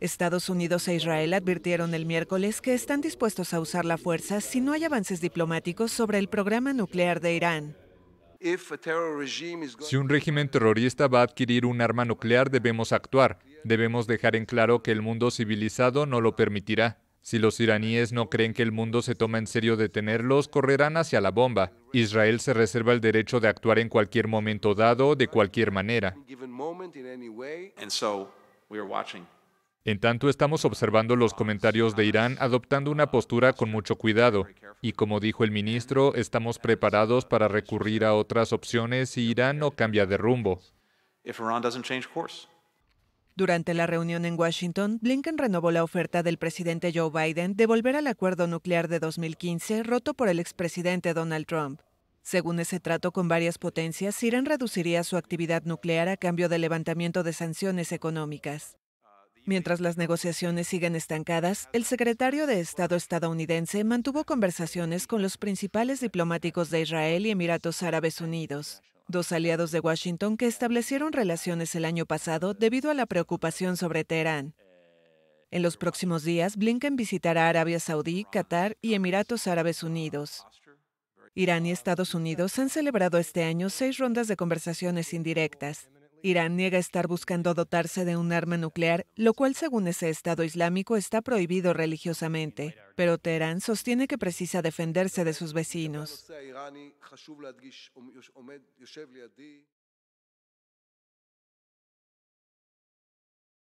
Estados Unidos e Israel advirtieron el miércoles que están dispuestos a usar la fuerza si no hay avances diplomáticos sobre el programa nuclear de Irán. Si un régimen terrorista va a adquirir un arma nuclear, debemos actuar. Debemos dejar en claro que el mundo civilizado no lo permitirá. Si los iraníes no creen que el mundo se toma en serio detenerlos, correrán hacia la bomba. Israel se reserva el derecho de actuar en cualquier momento dado, de cualquier manera. En tanto, estamos observando los comentarios de Irán adoptando una postura con mucho cuidado. Y como dijo el ministro, estamos preparados para recurrir a otras opciones si Irán no cambia de rumbo. Durante la reunión en Washington, Blinken renovó la oferta del presidente Joe Biden de volver al acuerdo nuclear de 2015 roto por el expresidente Donald Trump. Según ese trato con varias potencias, Irán reduciría su actividad nuclear a cambio del levantamiento de sanciones económicas. Mientras las negociaciones siguen estancadas, el secretario de Estado estadounidense mantuvo conversaciones con los principales diplomáticos de Israel y Emiratos Árabes Unidos, dos aliados de Washington que establecieron relaciones el año pasado debido a la preocupación sobre Teherán. En los próximos días, Blinken visitará Arabia Saudí, Qatar y Emiratos Árabes Unidos. Irán y Estados Unidos han celebrado este año seis rondas de conversaciones indirectas, Irán niega estar buscando dotarse de un arma nuclear, lo cual según ese Estado Islámico está prohibido religiosamente, pero Teherán sostiene que precisa defenderse de sus vecinos.